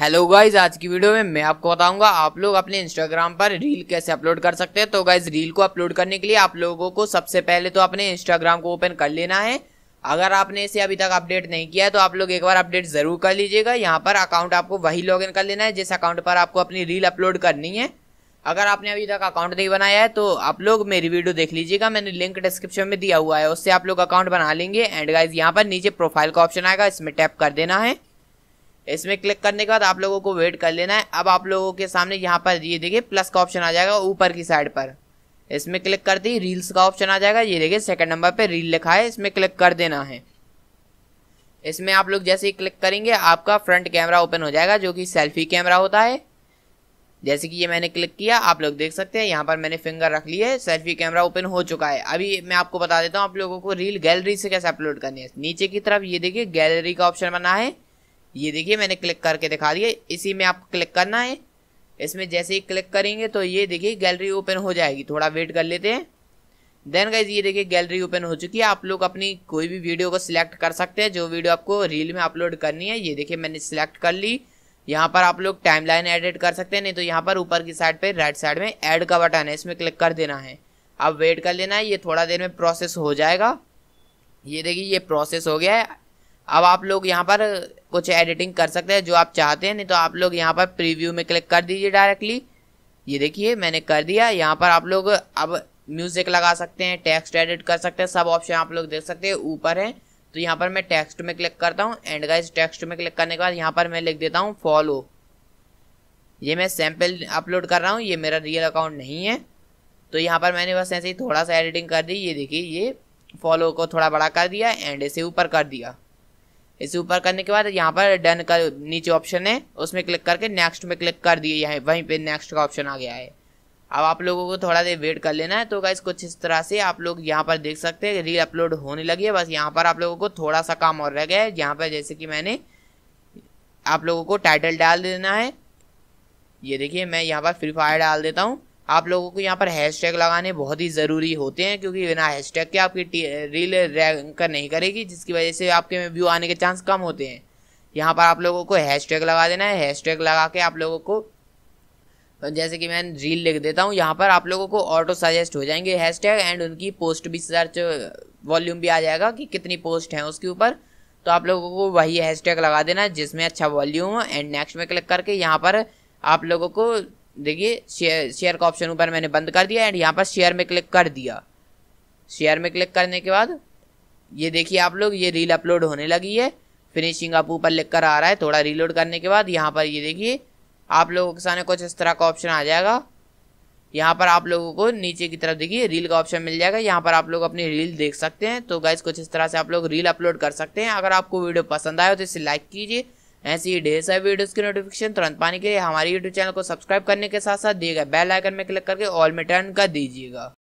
hello guys आज की video में मैं आपको बताऊंगा आप लोग अपने इंस्टाग्राम पर रील कैसे अपलोड कर सकते हैं तो गाइज रील को अपलोड करने के लिए आप लोगों को सबसे पहले तो अपने इंस्टाग्राम को ओपन कर लेना है अगर आपने इसे अभी तक अपडेट नहीं किया है तो आप लोग एक बार अपडेट ज़रूर कर लीजिएगा यहाँ पर अकाउंट आपको वही लॉग कर लेना है जिस अकाउंट पर आपको अपनी रील अपलोड करनी है अगर आपने अभी तक अकाउंट नहीं बनाया है तो आप लोग मेरी वीडियो देख लीजिएगा मैंने लिंक डिस्क्रिप्शन में दिया हुआ है उससे आप लोग अकाउंट बना लेंगे एंड गाइज यहाँ पर नीचे प्रोफाइल का ऑप्शन आएगा इसमें टैप कर देना है इसमें क्लिक करने के बाद आप लोगों को वेट कर लेना है अब आप लोगों के सामने यहाँ पर ये देखिए प्लस का ऑप्शन आ जाएगा ऊपर की साइड पर इसमें क्लिक करते ही रील्स का ऑप्शन आ जाएगा ये देखिए सेकंड नंबर पे रील लिखा है इसमें क्लिक कर देना है इसमें आप लोग जैसे ही क्लिक करेंगे आपका फ्रंट कैमरा ओपन हो जाएगा जो कि सेल्फी कैमरा होता है जैसे कि ये मैंने क्लिक किया आप लोग देख सकते हैं यहाँ पर मैंने फिंगर रख ली है सेल्फी कैमरा ओपन हो चुका है अभी मैं आपको बता देता हूँ आप लोगों को रील गैलरी से कैसे अपलोड करनी है नीचे की तरफ ये देखिए गैलरी का ऑप्शन बना है ये देखिए मैंने क्लिक करके दिखा दिया इसी में आपको क्लिक करना है इसमें जैसे ही क्लिक करेंगे तो ये देखिए गैलरी ओपन हो जाएगी थोड़ा वेट कर लेते हैं देन गाइज ये देखिए गैलरी ओपन हो चुकी है आप लोग अपनी कोई भी वीडियो को सिलेक्ट कर सकते हैं जो वीडियो आपको रील में अपलोड करनी है ये देखिए मैंने सिलेक्ट कर ली यहाँ पर आप लोग टाइमलाइन एडिट कर सकते हैं नहीं तो यहाँ पर ऊपर की साइड पे राइट साइड में ऐड का बटन है इसमें क्लिक कर देना है अब वेट कर लेना है ये थोड़ा देर में प्रोसेस हो जाएगा ये देखिए ये प्रोसेस हो गया है अब आप लोग यहाँ पर कुछ एडिटिंग कर सकते हैं जो आप चाहते हैं नहीं तो आप लोग यहाँ पर प्रीव्यू में क्लिक कर दीजिए डायरेक्टली ये देखिए मैंने कर दिया यहाँ पर आप लोग अब म्यूजिक लगा सकते हैं टेक्स्ट एडिट कर सकते हैं सब ऑप्शन आप लोग देख सकते हैं ऊपर हैं तो यहाँ पर मैं टेक्स्ट में क्लिक करता हूँ एंड गाइज टेक्स्ट में क्लिक करने के बाद यहाँ पर मैं लिख देता हूँ फॉलो ये मैं सैम्पल अपलोड कर रहा हूँ ये मेरा रियल अकाउंट नहीं है तो यहाँ पर मैंने बस ऐसे ही थोड़ा सा एडिटिंग कर दी ये देखिए ये फॉलो को थोड़ा बड़ा कर दिया एंड इसे ऊपर कर दिया इसे ऊपर करने के बाद यहाँ पर डन कर नीचे ऑप्शन है उसमें क्लिक करके नेक्स्ट में क्लिक कर दिए यहाँ वहीं पे नेक्स्ट का ऑप्शन आ गया है अब आप लोगों को थोड़ा देर वेट कर लेना है तो गाइस कुछ इस तरह से आप लोग यहाँ पर देख सकते हैं रील अपलोड होने लगी है बस यहाँ पर आप लोगों को थोड़ा सा काम और रह गया है यहाँ पर जैसे कि मैंने आप लोगों को टाइटल डाल देना है ये देखिए मैं यहाँ पर फ्री फायर डाल देता हूँ आप लोगों को यहाँ पर हैशटैग लगाने बहुत ही ज़रूरी होते हैं क्योंकि बिना हैशटैग के आपकी रील रैंक नहीं करेगी जिसकी वजह से आपके में व्यू आने के चांस कम होते हैं यहाँ पर आप लोगों को हैशटैग लगा देना है हैशटैग लगा के आप लोगों को जैसे कि मैं रील लिख देता हूँ यहाँ पर आप लोगों को ऑटो सजेस्ट हो जाएंगे हैशटैग एंड उनकी पोस्ट भी सर्च वॉल्यूम भी आ जाएगा कि कितनी पोस्ट हैं उसके ऊपर तो आप लोगों को वही हैशटैग लगा देना जिसमें अच्छा वॉल्यूम हो एंड नेक्स्ट में क्लिक करके यहाँ पर आप लोगों को देखिए शेयर शेयर का ऑप्शन ऊपर मैंने बंद कर दिया एंड यहाँ पर शेयर में क्लिक कर दिया शेयर में क्लिक करने के बाद ये देखिए आप लोग ये रील अपलोड होने लगी है फिनिशिंग आप ऊपर लिख कर आ रहा है थोड़ा रीलोड करने के बाद यहाँ पर ये देखिए आप लोगों के सामने कुछ इस तरह का ऑप्शन आ जाएगा यहाँ पर आप लोगों को नीचे की तरफ देखिए रील का ऑप्शन मिल जाएगा यहाँ पर आप लोग अपनी रील देख सकते हैं तो गाइज कुछ इस तरह से आप लोग रील अपलोड कर सकते हैं अगर आपको वीडियो पसंद आए तो इसे लाइक कीजिए ऐसी ही ढेर सारी वीडियोस की नोटिफिकेशन तुरंत पाने के लिए हमारे यूट्यूब चैनल को सब्सक्राइब करने के साथ साथ दिए गए बेल आइकन में क्लिक करके ऑल में टर्न कर दीजिएगा